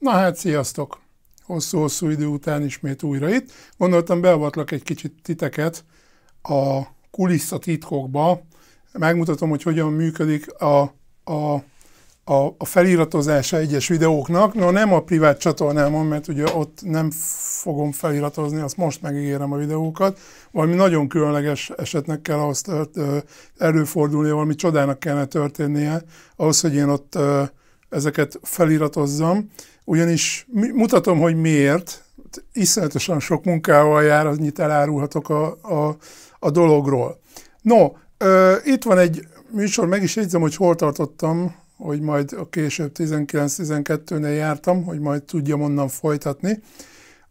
Na hát, sziasztok! Hosszú-hosszú idő után ismét újra itt. Gondoltam, beavatlak egy kicsit titeket a kulisszatitkokba. Megmutatom, hogy hogyan működik a, a, a, a feliratozása egyes videóknak. No, nem a privát csatornámon, mert ugye ott nem fogom feliratozni, azt most megígérem a videókat. Valami nagyon különleges esetnek kell ahhoz tört, előfordulnia, valami csodának kellene történnie, ahhoz, hogy én ott ezeket feliratozzam ugyanis mutatom, hogy miért, iszonyatosan sok munkával jár, annyit elárulhatok a, a, a dologról. No, ö, itt van egy műsor, meg is jegyzem, hogy hol tartottam, hogy majd a később 19-12-nél jártam, hogy majd tudjam onnan folytatni.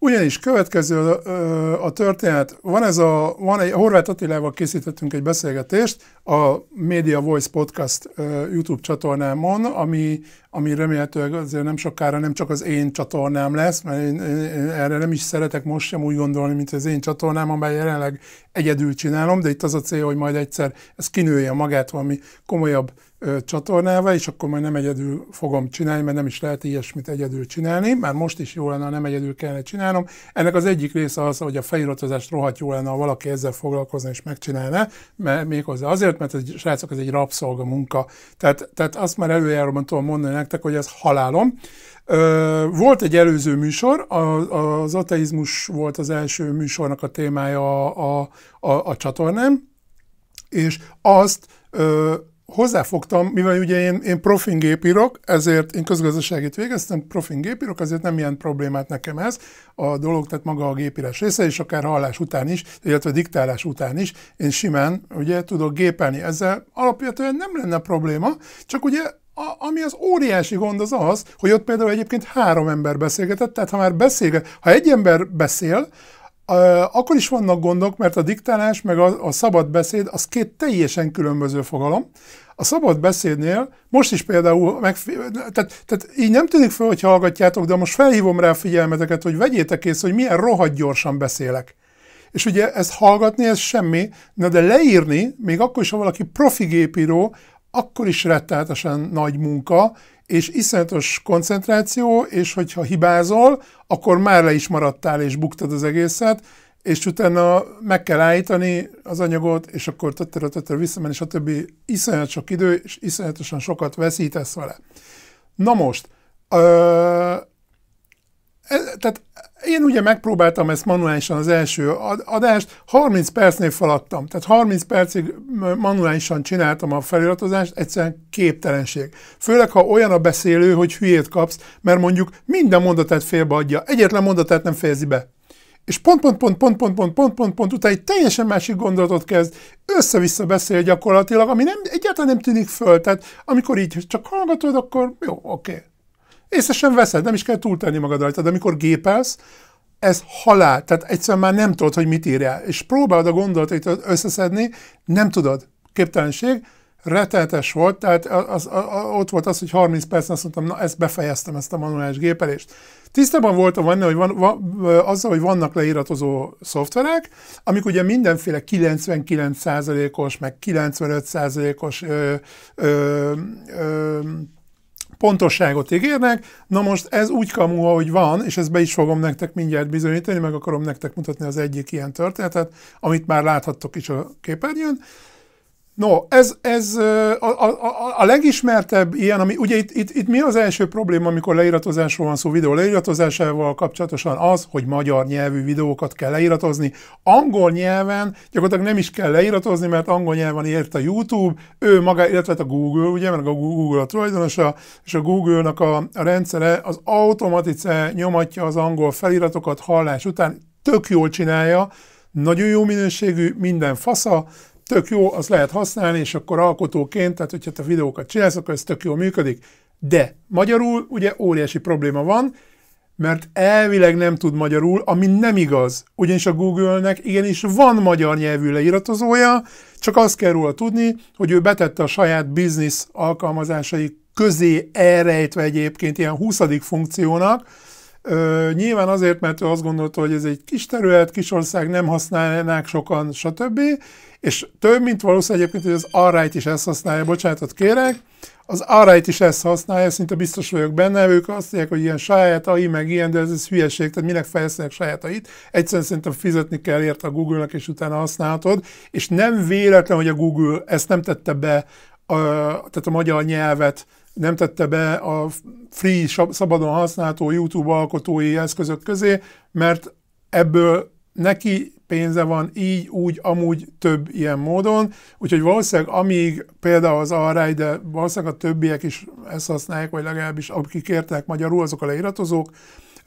Ugyanis következő a, a történet, van ez a, van egy, Horváth Attilával készítettünk egy beszélgetést a Media Voice Podcast YouTube csatornámon, ami ami remélhetőleg azért nem sokára nem csak az én csatornám lesz, mert én, én erre nem is szeretek most sem úgy gondolni, mint az én csatornám, amely jelenleg egyedül csinálom, de itt az a cél, hogy majd egyszer ez kinője magát valami komolyabb ö, csatornával, és akkor majd nem egyedül fogom csinálni, mert nem is lehet ilyesmit egyedül csinálni, már most is jó lenne, ha nem egyedül kellene csinálnom. Ennek az egyik része az, hogy a feliratozást rohadt jó lenne, ha valaki ezzel foglalkozna és megcsinálna, mert méghozzá azért, mert egy srácok, ez egy rabszolga munka. Tehát, tehát azt már előjáróban tudom mondani, nektek, hogy ez halálom. Volt egy előző műsor, az ateizmus volt az első műsornak a témája a, a, a, a csatornám, és azt ö, hozzáfogtam, mivel ugye én, én profin gépírok, ezért én közgazdaságit végeztem, profin gépírok, ezért nem ilyen problémát nekem ez a dolog, tehát maga a gépírás része, és akár hallás után is, illetve diktálás után is, én simán ugye tudok gépelni ezzel, alapvetően nem lenne probléma, csak ugye a, ami az óriási gond az az, hogy ott például egyébként három ember beszélgetett, tehát ha már beszél, ha egy ember beszél, akkor is vannak gondok, mert a diktálás meg a, a szabad beszéd az két teljesen különböző fogalom. A szabad beszédnél most is például, meg, tehát, tehát így nem tűnik fel, hogy hallgatjátok, de most felhívom rá a figyelmeteket, hogy vegyétek észre, hogy milyen rohadt gyorsan beszélek. És ugye ezt hallgatni, ez semmi, na de leírni, még akkor is, ha valaki profi gépíró, akkor is rettenetesen nagy munka, és iszonyatos koncentráció, és hogyha hibázol, akkor már le is maradtál, és buktad az egészet, és utána meg kell állítani az anyagot, és akkor tötörö tötter visszamenni, és a többi iszonyat sok idő, és iszonyatosan sokat veszítesz vele. Na most, ö, ez, tehát én ugye megpróbáltam ezt manuálisan az első adást, 30 percnél feladtam, tehát 30 percig manuálisan csináltam a feliratozást, egyszerűen képtelenség. Főleg, ha olyan a beszélő, hogy hülyét kapsz, mert mondjuk minden mondatát félbeadja, egyetlen mondatát nem fejezi be. És pont, pont, pont, pont, pont, pont, pont, pont, pont utána egy teljesen másik gondolatot kezd, össze-vissza beszél gyakorlatilag, ami nem, egyáltalán nem tűnik föl. Tehát amikor így csak hallgatod, akkor jó, oké. Okay észre sem veszed, nem is kell túltenni magad rajta, de amikor gépelsz, ez halál, tehát egyszerűen már nem tudod, hogy mit írjál, és próbálod a gondolatait összeszedni, nem tudod, képtelenség, rettenetes volt, tehát az, az, az, ott volt az, hogy 30 percen azt mondtam, na ezt befejeztem, ezt a manuális gépelést. Tisztában voltam van, hogy van, van, azzal, hogy vannak leíratozó szoftverek, amik ugye mindenféle 99%-os, meg 95%-os ö, ö, ö, pontosságot ígérnek, na most ez úgy kamu, ahogy van, és ezt be is fogom nektek mindjárt bizonyítani, meg akarom nektek mutatni az egyik ilyen történetet, amit már láthattok is a képernyőn, No, ez, ez a, a, a legismertebb ilyen, ami ugye itt, itt, itt mi az első probléma, amikor leiratozásról van szó, videó leiratozásával kapcsolatosan az, hogy magyar nyelvű videókat kell leiratozni. Angol nyelven gyakorlatilag nem is kell leiratozni, mert angol nyelven ért a YouTube, ő maga, illetve hát a Google, ugye, mert a Google a tulajdonosa, és a Google-nak a, a rendszere az automatice nyomatja az angol feliratokat hallás után, tök jól csinálja, nagyon jó minőségű, minden fasza, tök jó, az lehet használni, és akkor alkotóként, tehát hogyha te videókat csinálsz, akkor ez tök jól működik. De magyarul ugye óriási probléma van, mert elvileg nem tud magyarul, ami nem igaz. Ugyanis a Google-nek igenis van magyar nyelvű leiratozója, csak azt kell róla tudni, hogy ő betette a saját biznisz alkalmazásai közé elrejtve egyébként ilyen 20. funkciónak, Ö, nyilván azért, mert ő azt gondolta, hogy ez egy kis terület, kis ország, nem használnák sokan, stb. És több, mint valószínű egyébként, hogy az arrayt is ezt használja, bocsánatot kérek, az arrayt is ezt használja, szinte biztos vagyok benne, ők azt mondják, hogy ilyen saját AI, meg ilyen, de ez, ez hülyeség, tehát minek fejlesztenek saját AI-t, egyszerűen szerintem fizetni kell érte a Google-nak, és utána használhatod, és nem véletlen, hogy a Google ezt nem tette be, a, tehát a magyar nyelvet, nem tette be a free, szabadon használható YouTube alkotói eszközök közé, mert ebből neki pénze van így, úgy, amúgy több ilyen módon, úgyhogy valószínűleg amíg például az Alráj, de valószínűleg a többiek is ezt használják, vagy legalábbis akik értek magyarul, azok a leiratozók,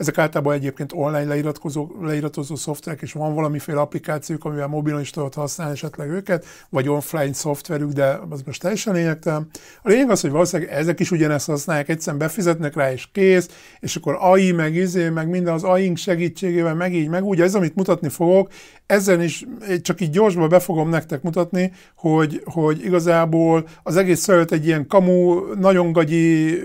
ezek általában egyébként online leiratkozó, leiratozó szoftverek, és van valamiféle applikációk, amivel mobilon is tudod használni esetleg őket, vagy offline szoftverük, de az most teljesen lényegtelen. A lényeg az, hogy valószínűleg ezek is ugyanezt használják, egyszerűen befizetnek rá, és kész, és akkor AI, meg izé, meg minden az ai segítségével, meg így, meg úgy, ez, amit mutatni fogok, ezen is eh, csak így gyorsban be fogom nektek mutatni, hogy, hogy igazából az egész szövet egy ilyen kamu, nagyon gagyi eh,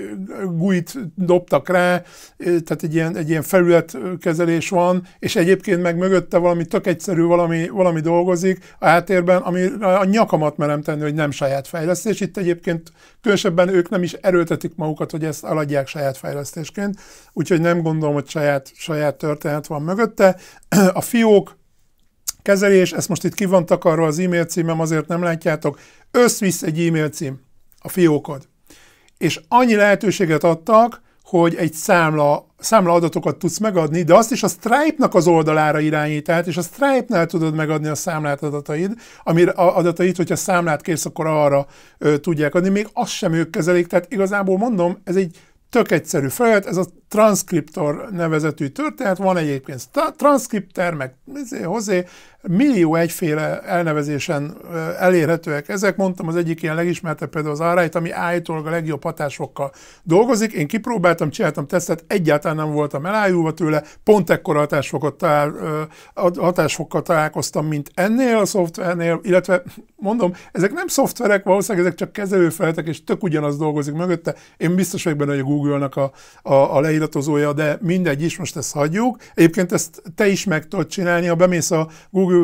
guit dobtak rá, eh, tehát egy ilyen, egy egy ilyen felületkezelés van, és egyébként meg mögötte valami tök egyszerű valami, valami dolgozik a háttérben, ami a nyakamat merem tenni, hogy nem saját fejlesztés. Itt egyébként különösebben ők nem is erőltetik magukat, hogy ezt aladják saját fejlesztésként, úgyhogy nem gondolom, hogy saját, saját történet van mögötte. A fiók kezelés, ezt most itt ki van takarva az e-mail címem, azért nem látjátok, összvisz egy e-mail cím, a fiókod. És annyi lehetőséget adtak, hogy egy számla, számla adatokat tudsz megadni, de azt is a Stripe-nak az oldalára irányít, tehát és a Stripe-nál tudod megadni a számlát adataid, amire adatait, hogyha számlát kérsz, akkor arra ö, tudják adni, még azt sem ők kezelik, tehát igazából mondom, ez egy Tök egyszerű feladat, ez a transkriptor nevezetű történet, van egyébként transkripter, meg izé, hozé, millió egyféle elnevezésen elérhetőek ezek. Mondtam, az egyik ilyen legismertebb például az Árájt, ami állítólag a legjobb hatásokkal dolgozik. Én kipróbáltam, csináltam tesztet, egyáltalán nem voltam elájulva tőle, pont ekkora hatásfokat talál, hatásfokkal találkoztam, mint ennél a szoftvernél, illetve mondom, ezek nem szoftverek, valószínűleg ezek csak kezelőfeletek, és tök ugyanaz dolgozik mögötte. Én biztos vagyok benne, hogy a Google Google-nak a, a, a leiratozója, de mindegy is, most ezt hagyjuk. Egyébként ezt te is meg tudod csinálni, ha bemész a Google,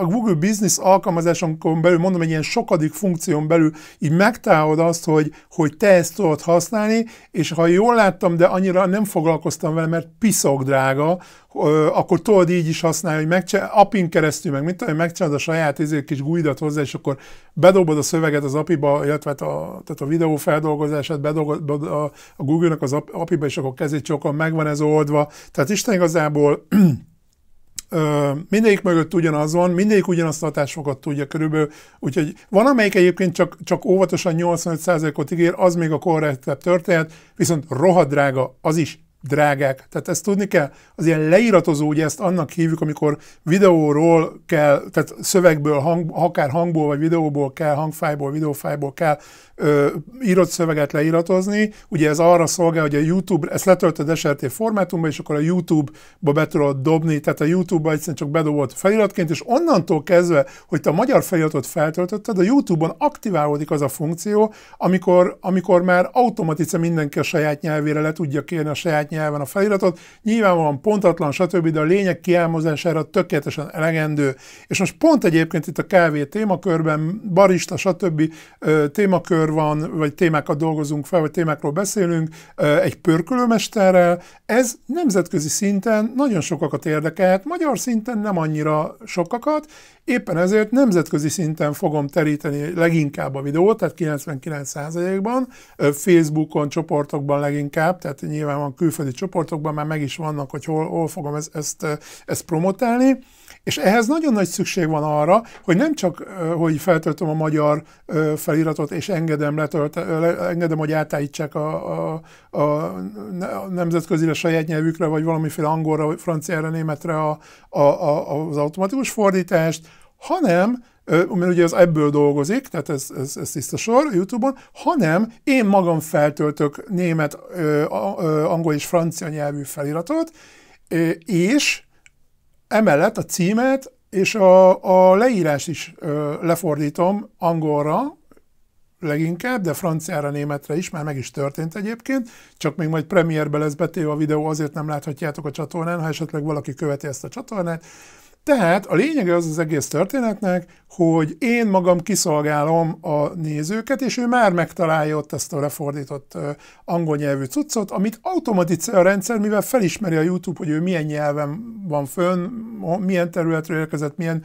a Google Business alkalmazásonkon belül, mondom, egy ilyen sokadik funkción belül, így megtalálod azt, hogy, hogy te ezt tudod használni, és ha jól láttam, de annyira nem foglalkoztam vele, mert piszok drága, akkor tudod így is használni, hogy megcsinál, apin keresztül, meg mit tudom, megcsinálod a saját ezért kis gújdat hozzá, és akkor bedobod a szöveget az apiba, illetve hát a, tehát a videó feldolgozását, bedobod a, a Google-nak az API-ba, és akkor kezét csokon megvan ez oldva. Tehát Isten igazából mindegyik mögött ugyanaz van, mindegyik ugyanazt a hatásokat tudja körülbelül, úgyhogy van, amelyik egyébként csak, csak óvatosan 85%-ot ígér, az még a korrektebb történet, viszont rohadrága az is drágák. Tehát ezt tudni kell. Az ilyen leíratozó, ugye ezt annak hívjuk, amikor videóról kell, tehát szövegből, hang, akár hangból vagy videóból kell, hangfájból, videófájból kell ö, írott szöveget leíratozni. Ugye ez arra szolgál, hogy a YouTube, ezt letöltöd SRT formátumba, és akkor a YouTube-ba be tudod dobni, tehát a YouTube-ba egyszerűen csak bedobott feliratként, és onnantól kezdve, hogy te a magyar feliratot feltöltötted, a YouTube-on aktiválódik az a funkció, amikor, amikor már automatice mindenki a saját nyelvére le tudja kérni a saját nyelven a feliratot, nyilvánvalóan pontatlan, stb., de a lényeg kiálmozására tökéletesen elegendő. És most pont egyébként itt a kávé témakörben, barista, stb. témakör van, vagy témákat dolgozunk fel, vagy témákról beszélünk, egy pörkölőmesterrel, ez nemzetközi szinten nagyon sokakat érdekelt, magyar szinten nem annyira sokakat, éppen ezért nemzetközi szinten fogom teríteni leginkább a videót, tehát 99%-ban, Facebookon, csoportokban leginkább, tehát nyilván van külföldi külföldi csoportokban már meg is vannak, hogy hol, hol fogom ezt, ezt, ezt promotálni. És ehhez nagyon nagy szükség van arra, hogy nem csak, hogy feltöltöm a magyar feliratot, és engedem, letölt, engedem hogy átállítsák a, a, a nemzetközire saját nyelvükre, vagy valamiféle angolra, franciára, németre a, a, a, az automatikus fordítást, hanem mert ugye az ebből dolgozik, tehát ez, ez, ez tiszta sor a YouTube-on, hanem én magam feltöltök német, angol és francia nyelvű feliratot, és emellett a címet és a, a leírást is lefordítom angolra, leginkább, de franciára, németre is, már meg is történt egyébként, csak még majd premierbe lesz betéve a videó, azért nem láthatjátok a csatornán, ha esetleg valaki követi ezt a csatornát. Tehát a lényege az az egész történetnek, hogy én magam kiszolgálom a nézőket, és ő már megtalálja ott ezt a lefordított angol nyelvű cuccot, amit automatizál a rendszer, mivel felismeri a YouTube, hogy ő milyen nyelven van fönn, milyen területről érkezett, milyen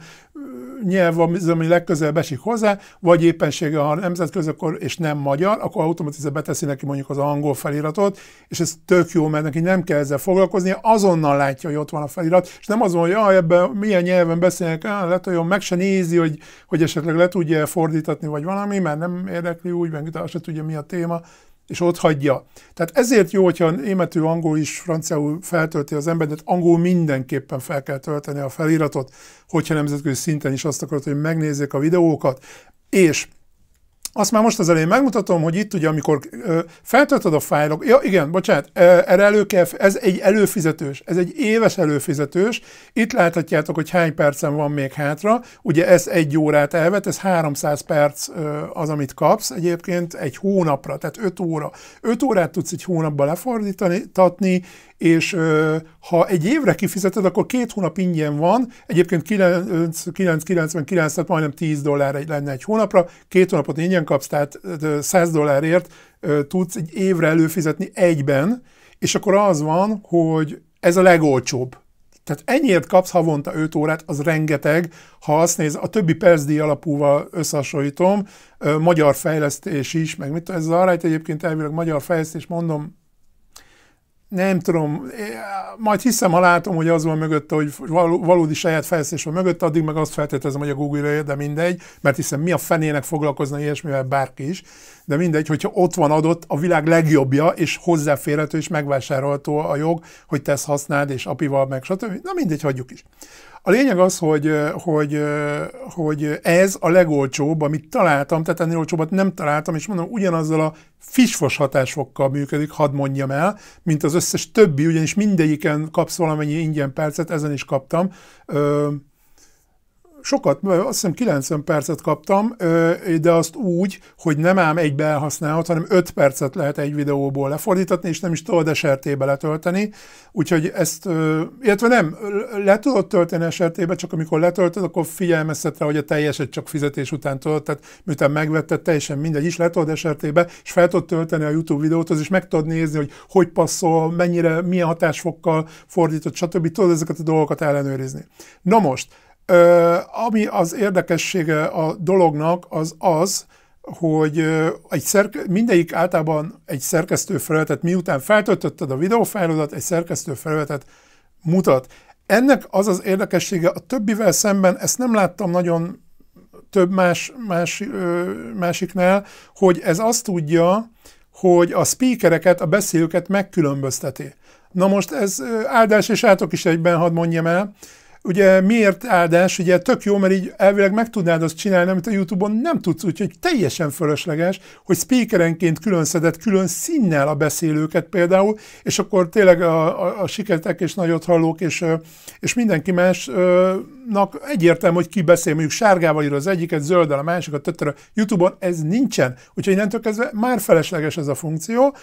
nyelv van, ami legközelebb esik hozzá, vagy éppensége, ha nemzetközi, akkor, és nem magyar, akkor automatizál beteszi neki mondjuk az angol feliratot, és ez tök jó, mert neki nem kell ezzel foglalkozni azonnal látja, hogy ott van a felirat, és nem azon, hogy ebben mi milyen nyelven beszélnek, lehet hogy meg se nézi, hogy, hogy esetleg le tudja fordítatni, vagy valami, mert nem érdekli úgy, meg azt se tudja, mi a téma, és ott hagyja. Tehát ezért jó, hogyha németül, angol is, franciául feltölti az ember, de angol mindenképpen fel kell tölteni a feliratot, hogyha nemzetközi szinten is azt akarod, hogy megnézzék a videókat, és azt már most az elején megmutatom, hogy itt ugye, amikor ö, feltöltöd a fájlok, ja igen, bocsánat, erre elő kell, ez egy előfizetős, ez egy éves előfizetős, itt láthatjátok, hogy hány percen van még hátra, ugye ez egy órát elvet, ez 300 perc ö, az, amit kapsz egyébként egy hónapra, tehát 5 óra. 5 órát tudsz egy hónapba lefordítani, tatni, és ha egy évre kifizeted, akkor két hónap ingyen van, egyébként 9,99, tehát majdnem 10 dollár egy, lenne egy hónapra, két hónapot ingyen kapsz, tehát 100 dollárért tudsz egy évre előfizetni egyben, és akkor az van, hogy ez a legolcsóbb. Tehát ennyiért kapsz havonta 5 órát, az rengeteg, ha azt néz, a többi percdi alapúval összehasonlítom, magyar fejlesztés is, meg mit ez az arra, egyébként elvileg magyar fejlesztés, mondom, nem tudom, majd hiszem, ha látom, hogy az van mögötte, hogy valódi saját fejlesztés van mögötte, addig meg azt feltételezem, hogy a Google de mindegy, mert hiszen mi a fenének foglalkozna ilyesmivel bárki is de mindegy, hogyha ott van adott a világ legjobbja, és hozzáférhető, és megvásárolható a jog, hogy tesz használd, és apival, meg stb. Na mindegy, hagyjuk is. A lényeg az, hogy, hogy, hogy ez a legolcsóbb, amit találtam, tehát ennél olcsóbbat nem találtam, és mondom, ugyanazzal a fisfos hatásfokkal működik, hadd mondjam el, mint az összes többi, ugyanis mindegyiken kapsz valamennyi ingyen percet, ezen is kaptam sokat, azt hiszem 90 percet kaptam, de azt úgy, hogy nem ám egybe elhasználhat, hanem 5 percet lehet egy videóból lefordítatni, és nem is tudod esertébe letölteni. Úgyhogy ezt, illetve nem, le tudod tölteni esertébe, csak amikor letöltöd, akkor figyelmeztet rá, hogy a teljeset csak fizetés után tudod, tehát miután megvetted, teljesen mindegy is, le tudod esertébe, és fel tudod tölteni a YouTube videót, és meg tudod nézni, hogy hogy passzol, mennyire, milyen hatásfokkal fordított, stb. Tudod ezeket a dolgokat ellenőrizni. Na most, Ö, ami az érdekessége a dolognak, az az, hogy egy szerke- mindegyik általában egy szerkesztő felületet, miután feltöltötted a videófájlodat, egy szerkesztő felületet mutat. Ennek az az érdekessége a többivel szemben, ezt nem láttam nagyon több más, más, ö, másiknál, hogy ez azt tudja, hogy a speakereket, a beszélőket megkülönbözteti. Na most ez áldás és átok is egyben, hadd mondjam el, ugye miért áldás, ugye tök jó, mert így elvileg meg tudnád azt csinálni, amit a Youtube-on nem tudsz, úgyhogy teljesen fölösleges, hogy speakerenként külön szedett külön színnel a beszélőket például, és akkor tényleg a, a, a siketek és nagyot hallók és, és mindenki másnak egyértelmű, hogy ki beszél, mondjuk sárgával ír az egyiket, zöldel a másikat, a Youtube-on ez nincsen, úgyhogy innentől kezdve már felesleges ez a funkció,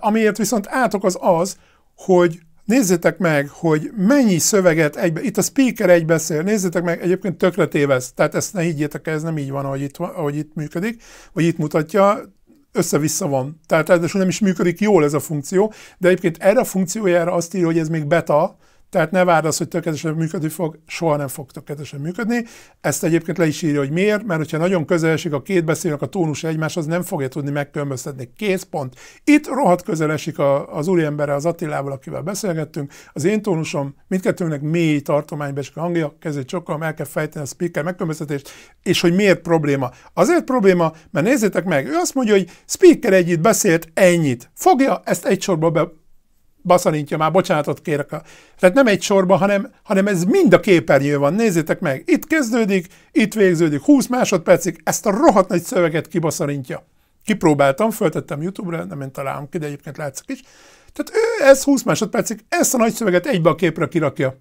amiért viszont átok az az, hogy Nézzétek meg, hogy mennyi szöveget egybe, itt a speaker egy beszél, nézzétek meg, egyébként tökre tévesz, tehát ezt ne higgyétek ez nem így van, ahogy itt, ahogy itt működik, vagy itt mutatja, össze-vissza van. Tehát ráadásul nem is működik jól ez a funkció, de egyébként erre a funkciójára azt írja, hogy ez még beta, tehát ne várd azt, hogy tökéletesen működni fog, soha nem fog tökéletesen működni. Ezt egyébként le is írja, hogy miért, mert hogyha nagyon közel esik a két beszélnek a tónus az nem fogja tudni megkülönböztetni. Kész pont. Itt rohadt közel esik a, az úriemberre, az Attilával, akivel beszélgettünk. Az én tónusom mindkettőnknek mély tartományban esik a hangja, kezét csokkal, el kell fejteni a speaker megkülönböztetést, és hogy miért probléma. Azért probléma, mert nézzétek meg, ő azt mondja, hogy speaker együtt beszélt ennyit. Fogja ezt egy sorba be baszanintja már, bocsánatot kérek. Tehát nem egy sorba, hanem, hanem ez mind a képernyő van. Nézzétek meg, itt kezdődik, itt végződik, 20 másodpercig, ezt a rohadt nagy szöveget kibaszanintja. Kipróbáltam, föltettem YouTube-ra, nem én találom ki, de egyébként látszik is. Tehát ő ez 20 másodpercig, ezt a nagy szöveget egybe a képre kirakja.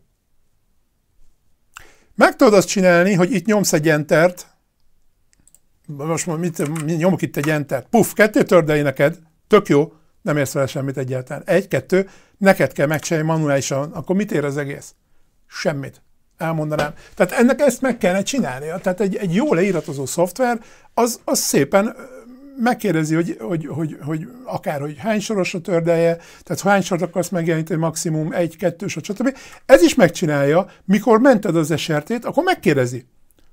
Meg tudod azt csinálni, hogy itt nyomsz egy entert, most mit, mit nyomok itt egy entert, puff, ketté tördei neked, tök jó, nem érsz vele semmit egyáltalán. Egy, kettő, neked kell megcsinálni manuálisan, akkor mit ér az egész? Semmit. Elmondanám. Tehát ennek ezt meg kellene csinálnia. Tehát egy, egy jó leíratozó szoftver, az, az szépen megkérdezi, hogy, hogy, hogy, hogy akár, hogy hány soros a tördelje, tehát hány sort akarsz megjeleníteni, maximum egy, kettős stb. Ez is megcsinálja, mikor mented az esertét, akkor megkérdezi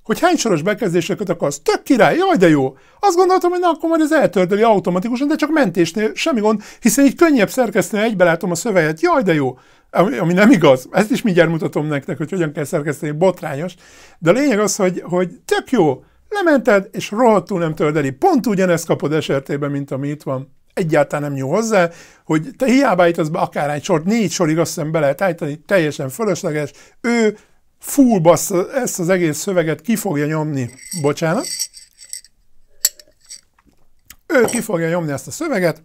hogy hány soros bekezdéseket akarsz. Tök király, jaj de jó! Azt gondoltam, hogy na akkor majd ez eltördöli automatikusan, de csak mentésnél semmi gond, hiszen így könnyebb szerkeszteni, egybe látom a szöveget, jaj de jó! Ami, ami nem igaz, ezt is mindjárt mutatom nektek, hogy hogyan kell szerkeszteni, botrányos. De a lényeg az, hogy, hogy tök jó, lemented, és rohadtul nem tördeli. Pont ugyanezt kapod esetében, mint ami itt van egyáltalán nem jó hozzá, hogy te hiába állítasz be akár egy sort, négy sorig azt hiszem be lehet állítani, teljesen fölösleges, ő Fú, bassz, ezt az egész szöveget ki fogja nyomni, bocsánat. Ő ki fogja nyomni ezt a szöveget,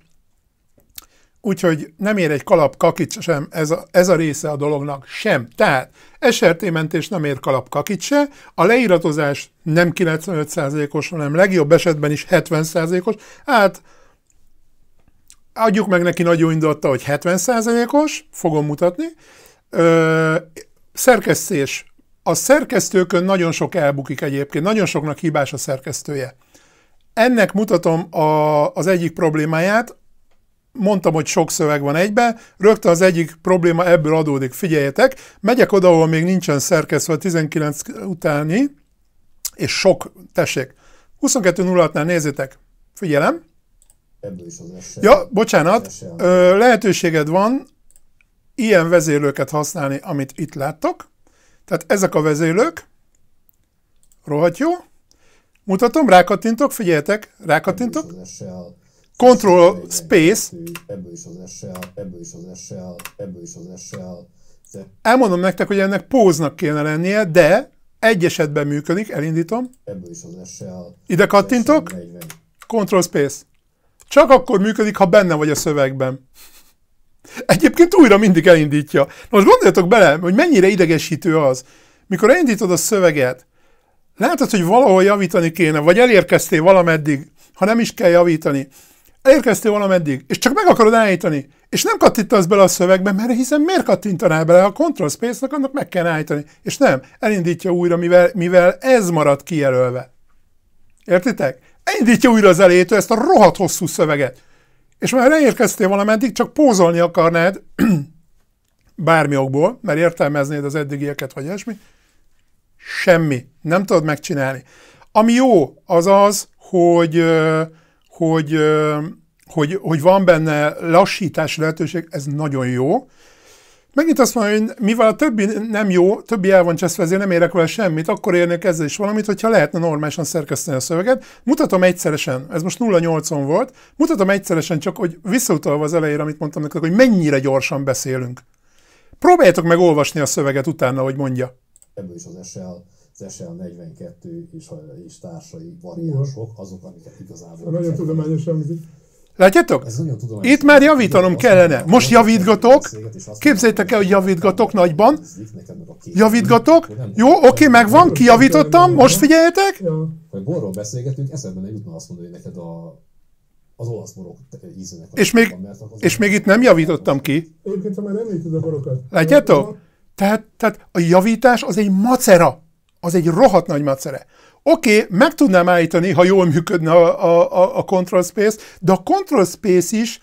úgyhogy nem ér egy kalap kakit sem, ez a, ez a része a dolognak sem. Tehát SRT-mentés nem ér kalap kakit se, a leiratozás nem 95%-os, hanem legjobb esetben is 70%-os, hát adjuk meg neki nagy indulatta, hogy 70%-os, fogom mutatni, Ö, Szerkesztés. A szerkesztőkön nagyon sok elbukik egyébként, nagyon soknak hibás a szerkesztője. Ennek mutatom a, az egyik problémáját, mondtam, hogy sok szöveg van egybe, rögtön az egyik probléma ebből adódik, figyeljetek, megyek oda, ahol még nincsen szerkesztve a 19 utáni, és sok, tessék, 22.06-nál nézzétek, figyelem. Ebből is az Ja, bocsánat, lehetőséged van ilyen vezérlőket használni, amit itt láttok. Tehát ezek a vezérlők, rohadt jó. Mutatom, rákattintok, figyeljetek, rákattintok. Control Space. Ebből is az SL, ebből is az SL, ebből is az SL. Elmondom nektek, hogy ennek póznak kéne lennie, de egy esetben működik, elindítom. Ebből is az SL. Ide kattintok. Control Space. Csak akkor működik, ha benne vagy a szövegben. Egyébként újra mindig elindítja. Na most gondoljatok bele, hogy mennyire idegesítő az, mikor elindítod a szöveget, látod, hogy valahol javítani kéne, vagy elérkeztél valameddig, ha nem is kell javítani, elérkeztél valameddig, és csak meg akarod állítani, és nem kattintasz bele a szövegbe, mert hiszen miért kattintanál bele, a control Space-nak annak meg kell állítani, és nem, elindítja újra, mivel, mivel ez marad kijelölve. Értitek? Elindítja újra az elétől ezt a rohadt hosszú szöveget és már elérkeztél valameddig, csak pózolni akarnád bármi okból, mert értelmeznéd az eddigieket, vagy ilyesmi, semmi, nem tudod megcsinálni. Ami jó, az az, hogy, hogy, hogy, hogy van benne lassítás lehetőség, ez nagyon jó, Megint azt mondja, hogy mivel a többi nem jó, többi el van cseszve, ezért nem érek vele semmit, akkor érnék ezzel is valamit, hogyha lehetne normálisan szerkeszteni a szöveget. Mutatom egyszeresen, ez most 8 on volt, mutatom egyszeresen csak, hogy visszautalva az elejére, amit mondtam nektek, hogy mennyire gyorsan beszélünk. Próbáljátok meg olvasni a szöveget utána, hogy mondja. Ebből is az SL, az SL 42 és, és társai variánsok, azok, amiket igazából... Nagyon tudományos, amit Látjátok? Itt már javítanom kellene. Most javítgatok. Képzeljétek el, hogy javítgatok nagyban. Javítgatok. Jó, oké, megvan, kijavítottam. Most figyeljetek. Hogy borról beszélgetünk, eszedben nem jutna azt mondani, hogy neked a az olasz borok ízének. És még, és még itt nem javítottam ki. Egyébként, ha már említed a borokat. Látjátok? Tehát, tehát a javítás az egy macera. Az egy rohadt nagy macera. Oké, okay, meg tudnám állítani, ha jól működne a, a, a Control Space, de a Control Space is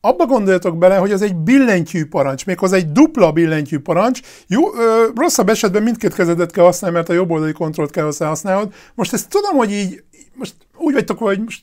abba gondoljatok bele, hogy az egy billentyű parancs, méghozzá egy dupla billentyű parancs. Jó, ö, rosszabb esetben mindkét kezedet kell használni, mert a jobb oldali kontrollt kell használnod. Most ezt tudom, hogy így, most úgy vagytok, hogy most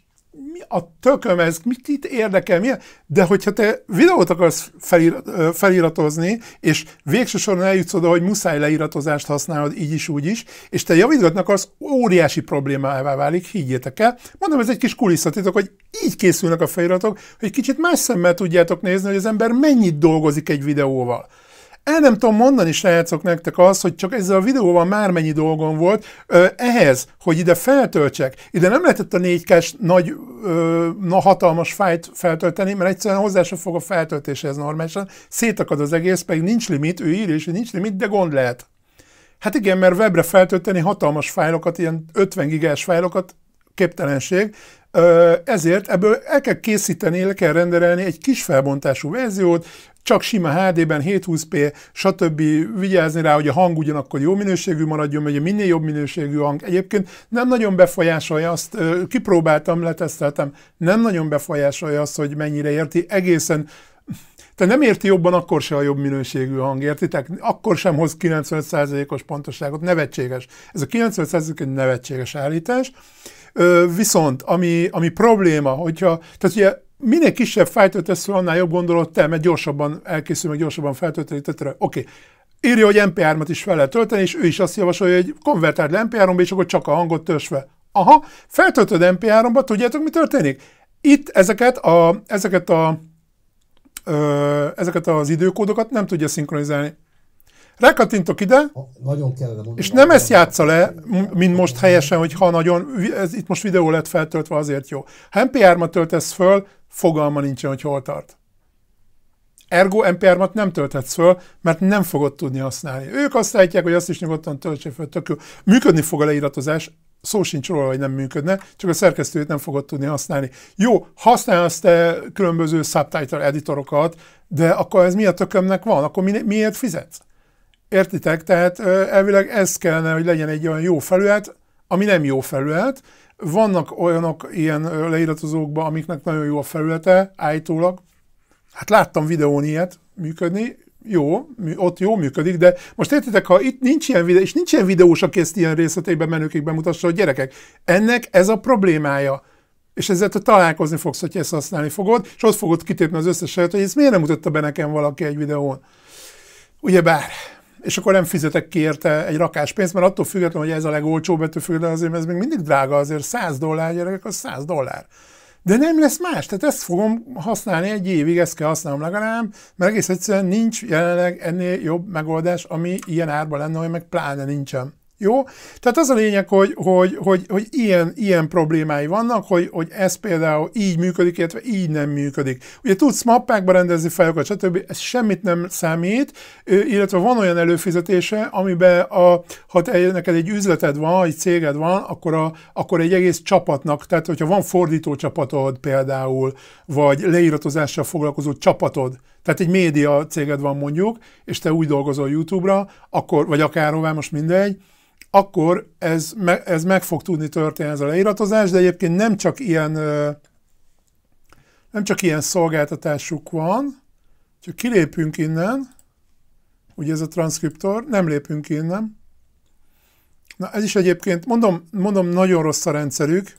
mi a tököm ez, mit itt érdekel, milyen? de hogyha te videót akarsz felir, feliratozni, és végső soron eljutsz oda, hogy muszáj leiratozást használod így is, úgy is, és te javítgatni akarsz, óriási problémává válik, higgyétek el. Mondom, ez egy kis kulisszatitok, hogy így készülnek a feliratok, hogy kicsit más szemmel tudjátok nézni, hogy az ember mennyit dolgozik egy videóval. El nem tudom mondani, srácok, nektek az, hogy csak ezzel a videóval már mennyi dolgom volt. Ö, ehhez, hogy ide feltöltsek, ide nem lehetett a 4 k nagy, ö, na, hatalmas fájt feltölteni, mert egyszerűen hozzá sem fog a feltöltéshez normálisan. Szétakad az egész, pedig nincs limit, ő írja is, hogy nincs limit, de gond lehet. Hát igen, mert webre feltölteni hatalmas fájlokat, ilyen 50 gigás fájlokat, képtelenség, ezért ebből el kell készíteni, le kell rendelni egy kis felbontású verziót, csak sima HD-ben, 720p, stb. vigyázni rá, hogy a hang ugyanakkor jó minőségű maradjon, hogy minél jobb minőségű hang. Egyébként nem nagyon befolyásolja azt, kipróbáltam, leteszteltem, nem nagyon befolyásolja azt, hogy mennyire érti, egészen te nem érti jobban akkor se a jobb minőségű hang, értitek? Akkor sem hoz 95%-os pontosságot, nevetséges. Ez a 95% egy nevetséges állítás. Viszont, ami, ami probléma, hogyha, tehát ugye minél kisebb fájtöltesz fel, annál jobb gondolod te, mert gyorsabban elkészül, meg gyorsabban feltölteni Oké. Okay. Írja, hogy MP3-at is fel lehet tölteni, és ő is azt javasolja, hogy konvertáld le MP3-ba, és akkor csak a hangot törzs fel. Aha, feltöltöd MP3-ba, tudjátok, mi történik? Itt ezeket a, ezeket a ö, ezeket az időkódokat nem tudja szinkronizálni. Rákattintok ide, nagyon kellene és nem ezt játsza le, mint most helyesen, hogy ha nagyon, ez itt most videó lett feltöltve, azért jó. Ha mp 3 töltesz föl, fogalma nincsen, hogy hol tart. Ergo mp mat nem tölthetsz föl, mert nem fogod tudni használni. Ők azt látják, hogy azt is nyugodtan töltsé föl, tök jó. Működni fog a leíratozás, szó sincs róla, hogy nem működne, csak a szerkesztőjét nem fogod tudni használni. Jó, használsz te különböző subtitle editorokat, de akkor ez mi a tökömnek van? Akkor miért fizetsz? Értitek? Tehát elvileg ez kellene, hogy legyen egy olyan jó felület, ami nem jó felület. Vannak olyanok ilyen leiratozókban, amiknek nagyon jó a felülete, állítólag. Hát láttam videón ilyet működni, jó, ott jó működik, de most értitek, ha itt nincs ilyen videó, és nincs ilyen videós, aki ezt ilyen részletében menőkig bemutassa, hogy gyerekek, ennek ez a problémája. És ezzel te találkozni fogsz, hogy ezt használni fogod, és ott fogod kitépni az összes hogy ezt miért nem mutatta be nekem valaki egy videón. ugye bár és akkor nem fizetek ki érte egy rakás pénzt, mert attól függetlenül, hogy ez a legolcsóbb, ettől de azért ez még mindig drága, azért 100 dollár gyerekek, az 100 dollár. De nem lesz más, tehát ezt fogom használni egy évig, ezt kell használnom legalább, mert egész egyszerűen nincs jelenleg ennél jobb megoldás, ami ilyen árban lenne, hogy meg pláne nincsen. Jó? Tehát az a lényeg, hogy, hogy, hogy, hogy ilyen, ilyen problémái vannak, hogy, hogy ez például így működik, illetve így nem működik. Ugye tudsz mappákba rendezni fájlokat, stb. Ez semmit nem számít, illetve van olyan előfizetése, amiben a, ha te, neked egy üzleted van, egy céged van, akkor, a, akkor egy egész csapatnak, tehát hogyha van fordító csapatod például, vagy leíratozással foglalkozó csapatod, tehát egy média céged van mondjuk, és te úgy dolgozol YouTube-ra, akkor, vagy akárhová, most mindegy, akkor ez, ez meg fog tudni történni ez a leiratozás, de egyébként nem csak ilyen, nem csak ilyen szolgáltatásuk van, csak kilépünk innen, ugye ez a transzkriptor, nem lépünk innen. Na ez is egyébként, mondom, mondom nagyon rossz a rendszerük,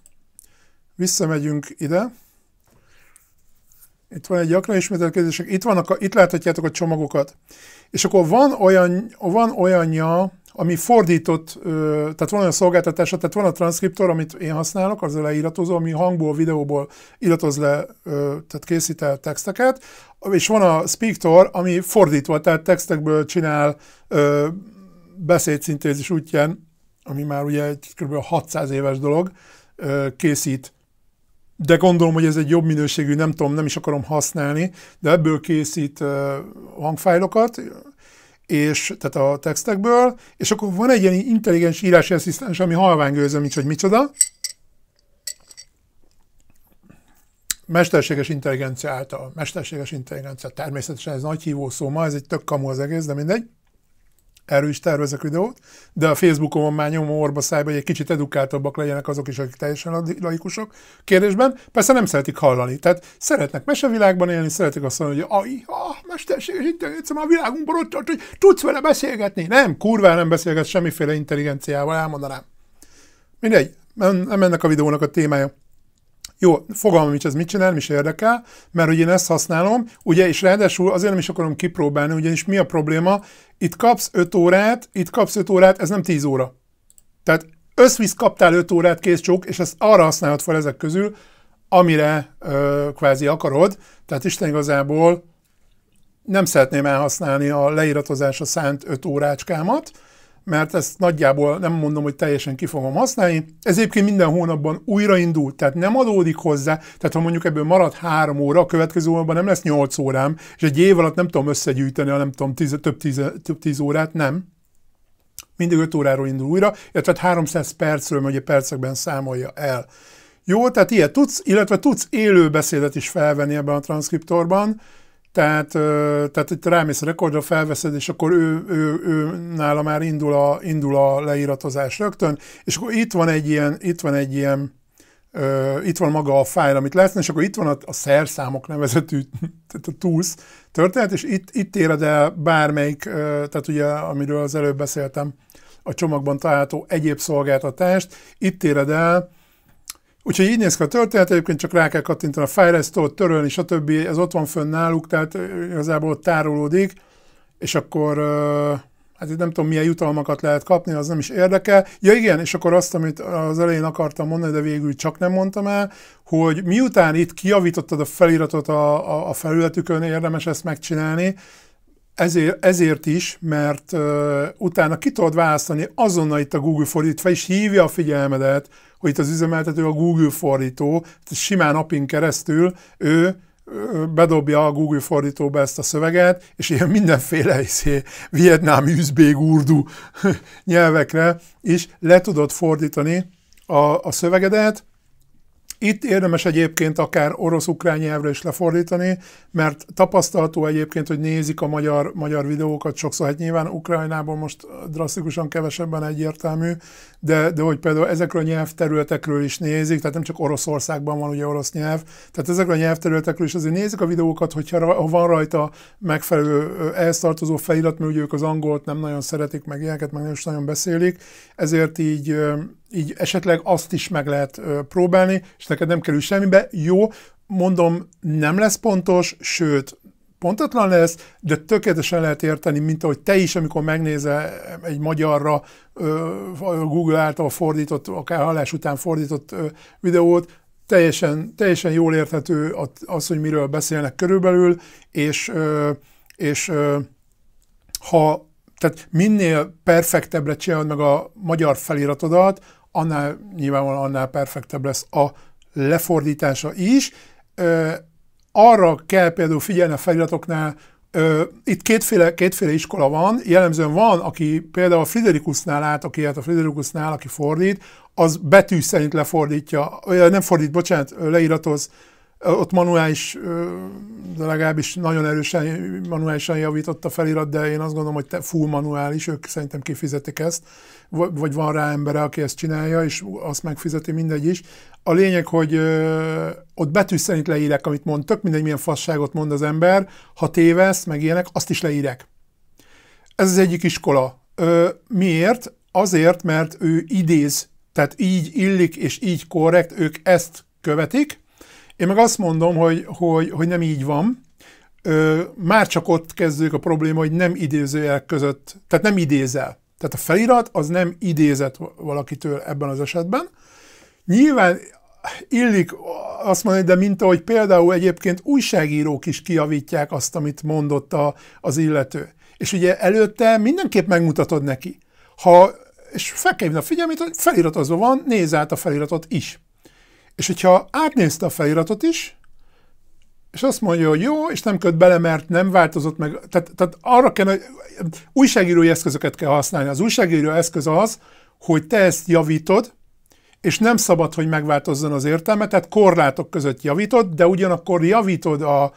visszamegyünk ide, itt van egy gyakran kérdések, itt, vannak a, itt láthatjátok a csomagokat. És akkor van, olyan, van olyanja, ami fordított, tehát van olyan szolgáltatás, tehát van a transzkriptor, amit én használok, az a leíratozó, ami hangból, videóból iratoz le, tehát készít el texteket, és van a speaktor, ami fordítva, tehát textekből csinál beszédszintézis útján, ami már ugye egy kb. 600 éves dolog, készít de gondolom, hogy ez egy jobb minőségű, nem tudom, nem is akarom használni, de ebből készít hangfájlokat, és tehát a textekből, és akkor van egy ilyen intelligens írási asszisztens, ami halványgőző, nincs, hogy micsoda. Mesterséges intelligencia által, mesterséges intelligencia, természetesen ez nagy hívó szó ma, ez egy tök kamu az egész, de mindegy erről is tervezek videót, de a Facebookomon már nyomom orba szájba, hogy egy kicsit edukáltabbak legyenek azok is, akik teljesen laikusok kérdésben. Persze nem szeretik hallani, tehát szeretnek mesevilágban élni, szeretik azt mondani, hogy ai, ah, mesterséges intelligencia már a világunkban ott, tart, hogy tudsz vele beszélgetni. Nem, kurvá nem beszélget semmiféle intelligenciával, elmondanám. Mindegy, nem ennek a videónak a témája. Jó, fogalmam nincs ez mit csinál, nem is érdekel, mert hogy én ezt használom, ugye, és ráadásul azért nem is akarom kipróbálni, ugyanis mi a probléma, itt kapsz 5 órát, itt kapsz 5 órát, ez nem 10 óra. Tehát összvisz kaptál 5 órát kész csók, és ezt arra használod fel ezek közül, amire ö, kvázi akarod, tehát Isten igazából nem szeretném elhasználni a leíratozásra szánt 5 órácskámat, mert ezt nagyjából nem mondom, hogy teljesen ki fogom használni. Ez egyébként minden hónapban újraindul, tehát nem adódik hozzá, tehát ha mondjuk ebből marad három óra, a következő hónapban nem lesz nyolc órám, és egy év alatt nem tudom összegyűjteni, nem tudom, tíz, több, tíz, több tíz órát, nem. Mindig 5 óráról indul újra, illetve 300 hát percről, mert ugye percekben számolja el. Jó, tehát ilyet tudsz, illetve tudsz élő beszédet is felvenni ebben a transzkriptorban, tehát, tehát itt rámész a rekordra, felveszed, és akkor ő, ő, ő nála már indul a, indul a leíratozás rögtön, és akkor itt van egy ilyen, itt van egy ilyen Uh, itt van maga a fájl, amit lesz, és akkor itt van a, a szerszámok nevezetű, tehát a tools történet, és itt, itt éred el bármelyik, uh, tehát ugye, amiről az előbb beszéltem, a csomagban található egyéb szolgáltatást, itt éred el Úgyhogy így néz ki a történet, egyébként csak rá kell kattintani a fejlesztőt, törölni, stb. Ez ott van fönn náluk, tehát igazából ott tárolódik, és akkor hát itt nem tudom, milyen jutalmakat lehet kapni, az nem is érdekel. Ja igen, és akkor azt, amit az elején akartam mondani, de végül csak nem mondtam el, hogy miután itt kiavítottad a feliratot a, a, a felületükön, érdemes ezt megcsinálni, ezért, ezért is, mert uh, utána ki tudod választani azonnal itt a Google fordítva, és hívja a figyelmedet, hogy itt az üzemeltető a Google fordító, simán apin keresztül ő bedobja a Google fordítóba ezt a szöveget, és ilyen mindenféle izé, vietnámi, üzbék, urdu nyelvekre is le tudod fordítani a, a szövegedet, itt érdemes egyébként akár orosz-ukrán nyelvre is lefordítani, mert tapasztalható egyébként, hogy nézik a magyar, magyar videókat sokszor, hát nyilván Ukrajnában most drasztikusan kevesebben egyértelmű, de, de hogy például ezekről a nyelvterületekről is nézik, tehát nem csak Oroszországban van ugye orosz nyelv, tehát ezekről a nyelvterületekről is azért nézik a videókat, hogyha ha van rajta megfelelő ehhez tartozó felirat, mert ugye ők az angolt nem nagyon szeretik, meg ilyeneket meg nem is nagyon beszélik, ezért így, így esetleg azt is meg lehet próbálni, és neked nem kerül semmibe. Jó, mondom, nem lesz pontos, sőt, pontatlan lesz, de tökéletesen lehet érteni, mint ahogy te is, amikor megnézel egy magyarra Google által fordított, akár hallás után fordított videót, teljesen, teljesen jól érthető az, hogy miről beszélnek körülbelül, és, és ha tehát minél perfektebbre csinálod meg a magyar feliratodat, annál nyilvánvalóan annál perfektebb lesz a lefordítása is arra kell például figyelni a feliratoknál, itt kétféle, kétféle iskola van, jellemzően van, aki például a Friderikusnál lát aki hát a Friderikusnál, aki fordít, az betű szerint lefordítja, nem fordít, bocsánat, leíratoz, ott manuális, de legalábbis nagyon erősen manuálisan javított a felirat, de én azt gondolom, hogy te full manuális, ők szerintem kifizetik ezt, vagy van rá embere, aki ezt csinálja, és azt megfizeti, mindegy is. A lényeg, hogy ott betű szerint leírek, amit mond, tök mindegy, milyen fasságot mond az ember, ha tévesz, meg ilyenek, azt is leírek. Ez az egyik iskola. miért? Azért, mert ő idéz, tehát így illik és így korrekt, ők ezt követik, én meg azt mondom, hogy, hogy, hogy nem így van. Ö, már csak ott kezdődik a probléma, hogy nem idézőjelek között, tehát nem idézel. Tehát a felirat az nem idézett valakitől ebben az esetben. Nyilván illik azt mondani, de mint ahogy például egyébként újságírók is kiavítják azt, amit mondott a, az illető. És ugye előtte mindenképp megmutatod neki. Ha, és fel kell a figyelmét, hogy feliratozva van, nézz át a feliratot is. És hogyha átnézte a feliratot is, és azt mondja, hogy jó, és nem köt bele, mert nem változott meg. Tehát, tehát arra kell, hogy újságírói eszközöket kell használni. Az újságíró eszköz az, hogy te ezt javítod, és nem szabad, hogy megváltozzon az értelme, tehát korlátok között javítod, de ugyanakkor javítod a,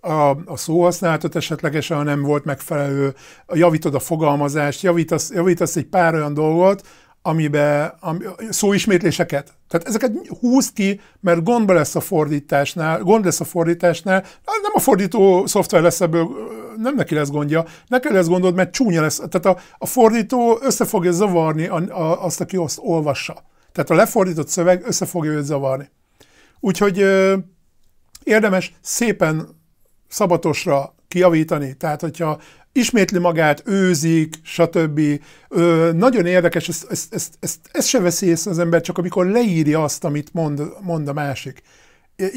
a, a szóhasználatot esetlegesen, ha nem volt megfelelő, javítod a fogalmazást, javítasz, javítasz egy pár olyan dolgot, amiben ami, szóismétléseket. Tehát ezeket húz ki, mert gond lesz a fordításnál, gond lesz a fordításnál, nem a fordító szoftver lesz ebből, nem neki lesz gondja, neki lesz gondod, mert csúnya lesz. Tehát a, a fordító össze fogja zavarni a, a, azt, aki azt olvassa. Tehát a lefordított szöveg össze fogja őt zavarni. Úgyhogy ö, érdemes szépen szabatosra kiavítani. Tehát, hogyha ismétli magát, őzik, stb. Ö, nagyon érdekes, ezt, ezt, ezt, ezt, ezt se veszi észre az ember, csak amikor leírja azt, amit mond, mond a másik.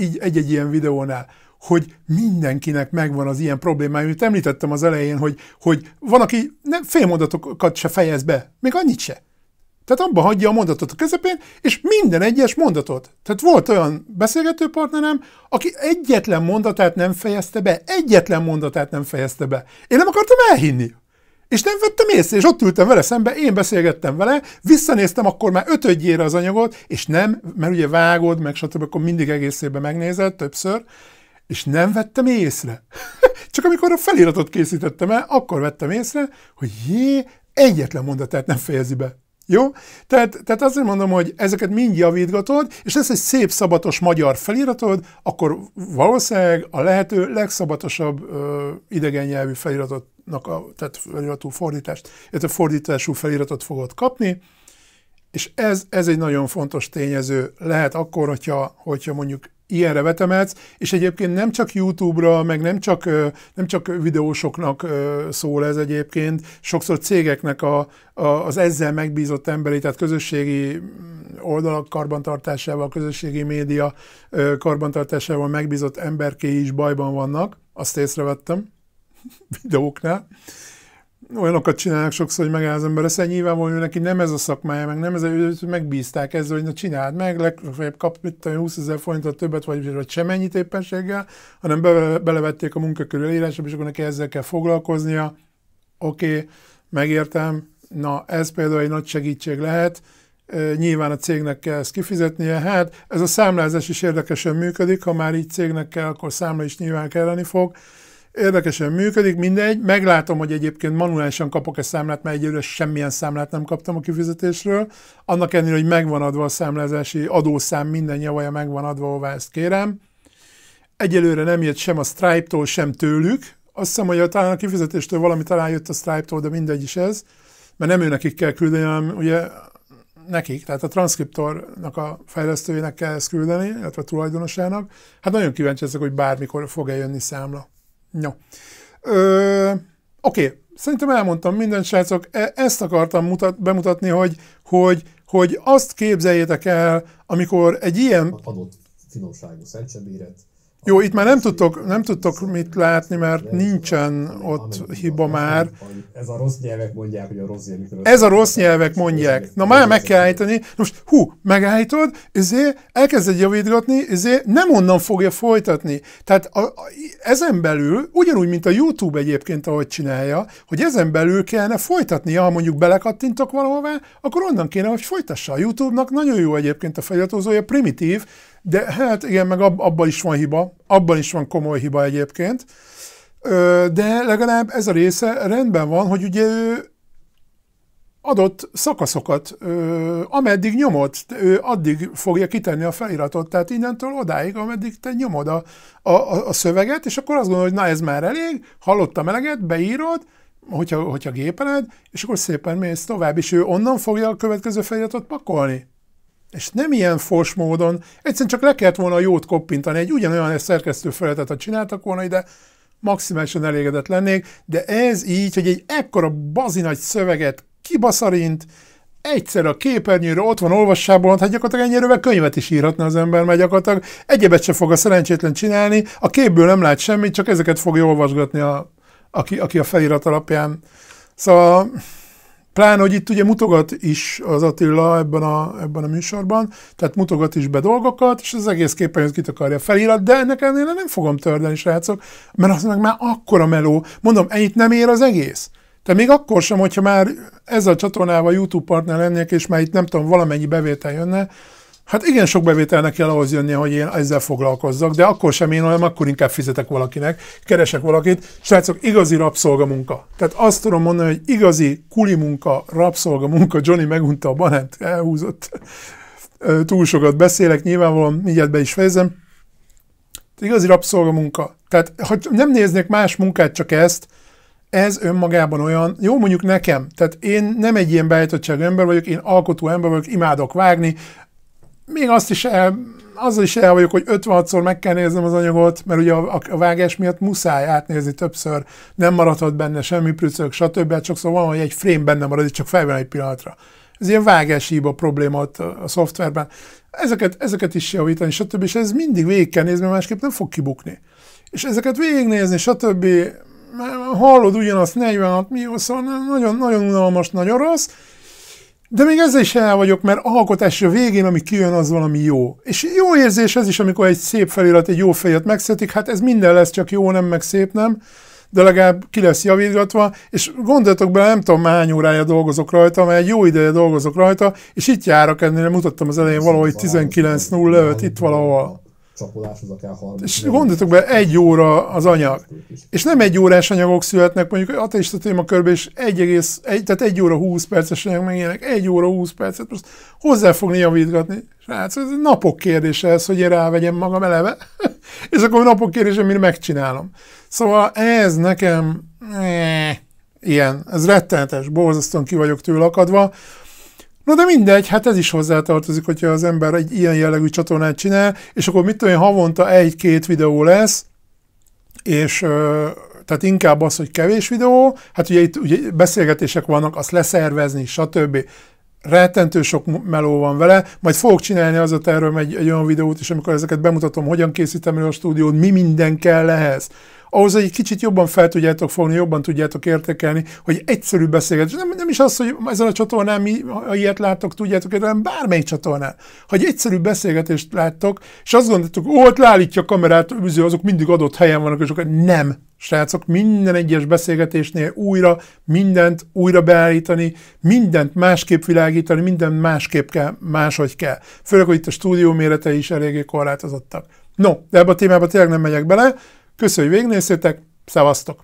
Így egy-egy ilyen videónál hogy mindenkinek megvan az ilyen problémája, amit említettem az elején, hogy, hogy van, aki nem, fél mondatokat se fejez be, még annyit se. Tehát abba hagyja a mondatot a közepén, és minden egyes mondatot. Tehát volt olyan beszélgető partnerem, aki egyetlen mondatát nem fejezte be, egyetlen mondatát nem fejezte be. Én nem akartam elhinni. És nem vettem észre, és ott ültem vele szembe, én beszélgettem vele, visszanéztem akkor már ötödjére az anyagot, és nem, mert ugye vágod, meg stb. akkor mindig egészében megnézed többször, és nem vettem észre. Csak amikor a feliratot készítettem el, akkor vettem észre, hogy jé, egyetlen mondatát nem fejezi be. Jó? Tehát, tehát azért mondom, hogy ezeket mind javítgatod, és lesz egy szép szabatos magyar feliratod, akkor valószínűleg a lehető legszabatosabb ö, idegen nyelvű feliratotnak, a, tehát feliratú fordítást, illetve fordítású feliratot fogod kapni, és ez, ez egy nagyon fontos tényező lehet akkor, hogyha, hogyha mondjuk ilyenre vetemelsz, és egyébként nem csak YouTube-ra, meg nem csak, nem csak videósoknak szól ez egyébként, sokszor cégeknek a, a, az ezzel megbízott emberi, tehát közösségi mm, oldalak karbantartásával, közösségi média karbantartásával megbízott emberké is bajban vannak, azt észrevettem videóknál, olyanokat csinálnak sokszor, hogy megáll az ember, aztán nyilvánvalóan hogy neki nem ez a szakmája, meg nem ez, a őt megbízták ezzel, hogy na csináld meg, legfeljebb kap itt 20 ezer forintot többet, vagy, vagy semennyit éppenséggel, hanem be, belevették a munkakörül írásba, és akkor neki ezzel kell foglalkoznia. Oké, okay, megértem, na ez például egy nagy segítség lehet, nyilván a cégnek kell ezt kifizetnie. Hát ez a számlázás is érdekesen működik, ha már így cégnek kell, akkor számla is nyilván kelleni fog érdekesen működik, mindegy. Meglátom, hogy egyébként manuálisan kapok-e számlát, mert egyelőre semmilyen számlát nem kaptam a kifizetésről. Annak ellenére, hogy megvan adva a számlázási adószám, minden javaja megvan adva, ahová ezt kérem. Egyelőre nem jött sem a Stripe-tól, sem tőlük. Azt hiszem, hogy talán a kifizetéstől valami talán jött a Stripe-tól, de mindegy is ez. Mert nem ő nekik kell küldeni, hanem ugye nekik, tehát a transzkriptornak a fejlesztőjének kell ezt küldeni, illetve a tulajdonosának. Hát nagyon kíváncsi ezek, hogy bármikor fog-e jönni számla. No. Ö, oké, szerintem elmondtam mindent, srácok. E- ezt akartam mutat- bemutatni, hogy, hogy, hogy azt képzeljétek el, amikor egy ilyen... Adott finomságú szentsebéret, jó, itt már nem tudtok, nem tudtok mit látni, mert nincsen ott hiba már. Ez a rossz nyelvek mondják, hogy a rossz nyelvek. Ez a rossz nyelvek mondják. Na már meg kell állítani. Most hú, megállítod, ezért elkezded javítgatni, ezért nem onnan fogja folytatni. Tehát a, a, ezen belül, ugyanúgy, mint a YouTube egyébként, ahogy csinálja, hogy ezen belül kellene folytatni, ha mondjuk belekattintok valahová, akkor onnan kéne, hogy folytassa. A YouTube-nak nagyon jó egyébként a feliratózója, primitív, de hát igen, meg ab, abban is van hiba, abban is van komoly hiba egyébként, de legalább ez a része rendben van, hogy ugye ő adott szakaszokat, ö, ameddig nyomod, ő addig fogja kitenni a feliratot, tehát innentől odáig, ameddig te nyomod a, a, a szöveget, és akkor azt gondolod, hogy na ez már elég, hallottam eleget, beírod, hogyha, hogyha gépened, és akkor szépen mész tovább, és ő onnan fogja a következő feliratot pakolni és nem ilyen fos módon, egyszerűen csak le kellett volna a jót koppintani, egy ugyanolyan szerkesztő ha csináltak volna ide, maximálisan elégedett lennék, de ez így, hogy egy ekkora bazinagy szöveget kibaszarint, egyszer a képernyőre ott van olvassából, hát gyakorlatilag ennyire könyvet is írhatna az ember, mert gyakorlatilag egyebet se fog a szerencsétlen csinálni, a képből nem lát semmit, csak ezeket fogja olvasgatni, a, aki, aki a felirat alapján. Szóval Pláne, hogy itt ugye mutogat is az Attila ebben a, ebben a műsorban, tehát mutogat is be dolgokat, és az egész képen kit akarja felirat, de ennek ennél nem fogom tördeni, srácok, mert az meg már akkora meló. Mondom, ennyit nem ér az egész. De még akkor sem, hogyha már ezzel a csatornával YouTube partner lennék, és már itt nem tudom, valamennyi bevétel jönne, Hát igen, sok bevételnek kell ahhoz jönnie, hogy én ezzel foglalkozzak, de akkor sem én, hanem akkor inkább fizetek valakinek, keresek valakit. Srácok, igazi rabszolgamunka. Tehát azt tudom mondani, hogy igazi kuli munka, rabszolgamunka, Johnny megunta a banánt, elhúzott. Túl sokat beszélek, nyilvánvalóan mindjárt be is fejezem. Igazi rabszolgamunka. Tehát ha nem néznék más munkát, csak ezt, ez önmagában olyan, jó mondjuk nekem, tehát én nem egy ilyen beállítottság ember vagyok, én alkotó ember vagyok, imádok vágni, még azt is el, azzal is el vagyok, hogy 56-szor meg kell néznem az anyagot, mert ugye a, a vágás miatt muszáj átnézni többször, nem maradhat benne semmi prücök, stb. Hát sokszor van, hogy egy frame benne marad, csak felven egy pillanatra. Ez ilyen vágási hiba probléma ott a, a szoftverben. Ezeket, ezeket is javítani, stb. És ez mindig végig kell nézni, mert másképp nem fog kibukni. És ezeket végignézni, stb. Hallod ugyanazt 46 millió, szóval nagyon, nagyon unalmas, nagyon rossz, de még ezzel is el vagyok, mert a alkotás a végén, ami kijön, az valami jó. És jó érzés ez is, amikor egy szép felirat, egy jó felirat megszetik, hát ez minden lesz, csak jó nem, meg szép nem, de legalább ki lesz javítgatva, és gondoltok bele, nem tudom, hány órája dolgozok rajta, mert egy jó ideje dolgozok rajta, és itt járok ennél, mutattam az elején valahogy 19.05, itt valahol csapolás az akár 30. És gondoltuk be, egy óra az anyag. És nem egy órás anyagok születnek, mondjuk ateista témakörben is egy egész, egy, tehát egy óra 20 perces anyag, meg egy óra 20 percet, most hozzá fogni javítgatni. Srác, ez napok kérdése ez, hogy én rávegyem magam eleve, és akkor napok kérdése, mire megcsinálom. Szóval ez nekem, ne, eh, ilyen, ez rettenetes, borzasztóan ki vagyok tőle akadva. Na de mindegy, hát ez is hozzátartozik, hogyha az ember egy ilyen jellegű csatornát csinál, és akkor mit tudom én, havonta egy-két videó lesz, és tehát inkább az, hogy kevés videó, hát ugye itt ugye beszélgetések vannak, azt leszervezni, stb. Rettentő sok meló van vele, majd fogok csinálni az a erről egy, egy olyan videót is, amikor ezeket bemutatom, hogyan készítem el a stúdiót, mi minden kell ehhez ahhoz, hogy egy kicsit jobban fel tudjátok fogni, jobban tudjátok értékelni, hogy egyszerű beszélgetés. Nem, nem is az, hogy ezen a csatornán mi, ha ilyet látok, tudjátok, hanem bármely csatornán. Hogy egyszerű beszélgetést láttok, és azt gondoltuk, ó, ott leállítja a kamerát, azok mindig adott helyen vannak, és akkor nem, srácok, minden egyes beszélgetésnél újra mindent újra beállítani, mindent másképp világítani, minden másképp kell, máshogy kell. Főleg, hogy itt a stúdió mérete is eléggé korlátozottak. No, de ebbe a témába tényleg nem megyek bele, Köszönjük, hogy végignéztétek, szevasztok!